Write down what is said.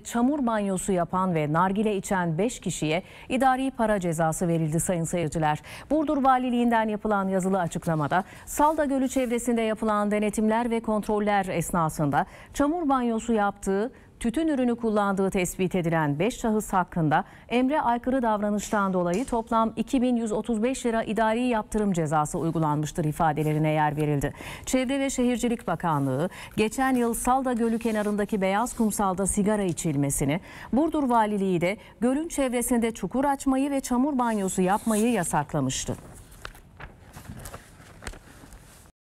çamur banyosu yapan ve nargile içen 5 kişiye idari para cezası verildi sayın seyirciler. Burdur Valiliğinden yapılan yazılı açıklamada Salda Gölü çevresinde yapılan denetimler ve kontroller esnasında çamur banyosu yaptığı tütün ürünü kullandığı tespit edilen 5 şahıs hakkında emre aykırı davranıştan dolayı toplam 2135 lira idari yaptırım cezası uygulanmıştır ifadelerine yer verildi. Çevre ve Şehircilik Bakanlığı geçen yıl Salda Gölü kenarındaki beyaz kumsalda sigara içilmesini, Burdur Valiliği de gölün çevresinde çukur açmayı ve çamur banyosu yapmayı yasaklamıştı.